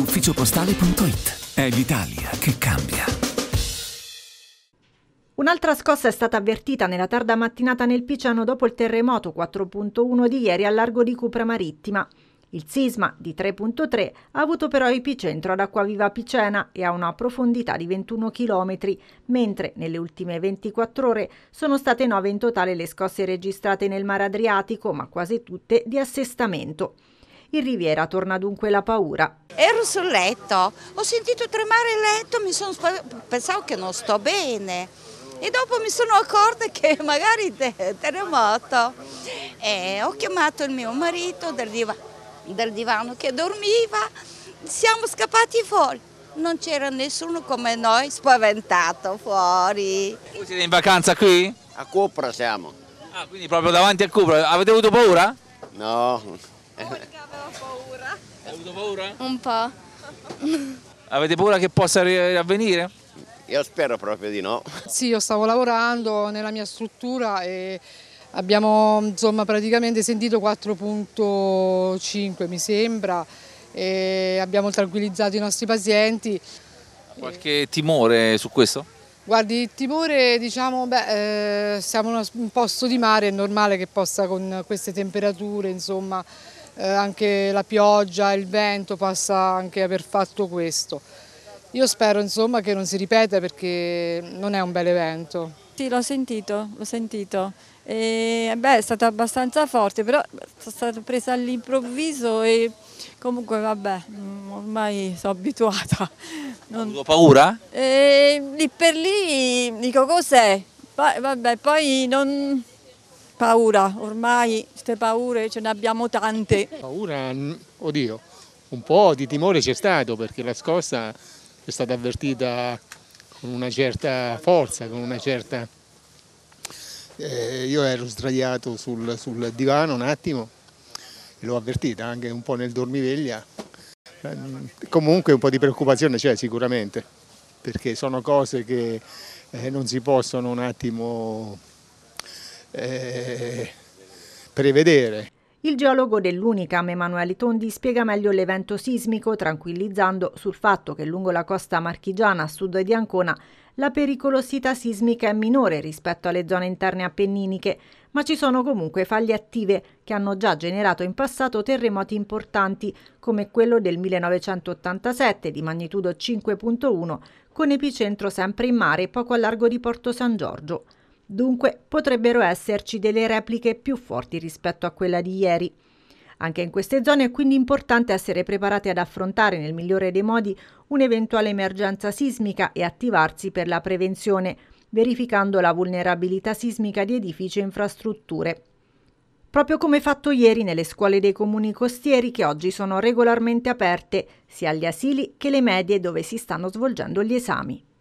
ufficiopostale.it. È l'Italia che cambia. Un'altra scossa è stata avvertita nella tarda mattinata nel Piceno dopo il terremoto 4.1 di ieri al largo di Cupra Marittima. Il sisma di 3.3 ha avuto però epicentro ad Acquaviva Picena e a una profondità di 21 km, mentre nelle ultime 24 ore sono state 9 in totale le scosse registrate nel mare Adriatico, ma quasi tutte di assestamento. In Riviera torna dunque la paura. Ero sul letto, ho sentito tremare il letto, mi sono spaventata, pensavo che non sto bene. E dopo mi sono accorta che magari terremoto. E eh, ho chiamato il mio marito dal, diva dal divano che dormiva, siamo scappati fuori non c'era nessuno come noi spaventato fuori. Voi siete in vacanza qui? A Cupra siamo. Ah, quindi proprio davanti a Cupra. Avete avuto paura? No paura. Hai avuto paura? Un po'. Avete paura che possa avvenire? Io spero proprio di no. Sì, io stavo lavorando nella mia struttura e abbiamo insomma, praticamente sentito 4.5 mi sembra e abbiamo tranquillizzato i nostri pazienti. Qualche timore su questo? Guardi, il timore, diciamo, beh, eh, siamo in un posto di mare, è normale che possa con queste temperature, insomma, eh, anche la pioggia, il vento passa anche aver fatto questo. Io spero insomma che non si ripeta perché non è un bel evento. Sì, l'ho sentito, l'ho sentito. E, beh, è stato abbastanza forte, però sono stata presa all'improvviso e comunque vabbè, mm, ormai sono abituata. Non... Ho avuto paura? E, eh, lì per lì dico cos'è, poi, vabbè, poi non paura, ormai queste paure ce ne abbiamo tante. Paura, mm, oddio, un po' di timore c'è stato perché la scossa è stata avvertita con una certa forza, con una certa... Eh, io ero sdraiato sul, sul divano un attimo l'ho avvertita anche un po' nel dormiveglia. Eh, comunque un po' di preoccupazione c'è sicuramente, perché sono cose che eh, non si possono un attimo eh, prevedere. Il geologo dell'Unicam Emanuele Tondi spiega meglio l'evento sismico tranquillizzando sul fatto che lungo la costa marchigiana a sud di Ancona la pericolosità sismica è minore rispetto alle zone interne appenniniche, ma ci sono comunque faglie attive che hanno già generato in passato terremoti importanti come quello del 1987 di magnitudo 5.1 con epicentro sempre in mare poco a largo di Porto San Giorgio. Dunque potrebbero esserci delle repliche più forti rispetto a quella di ieri. Anche in queste zone è quindi importante essere preparati ad affrontare nel migliore dei modi un'eventuale emergenza sismica e attivarsi per la prevenzione, verificando la vulnerabilità sismica di edifici e infrastrutture. Proprio come fatto ieri nelle scuole dei comuni costieri che oggi sono regolarmente aperte, sia gli asili che le medie dove si stanno svolgendo gli esami.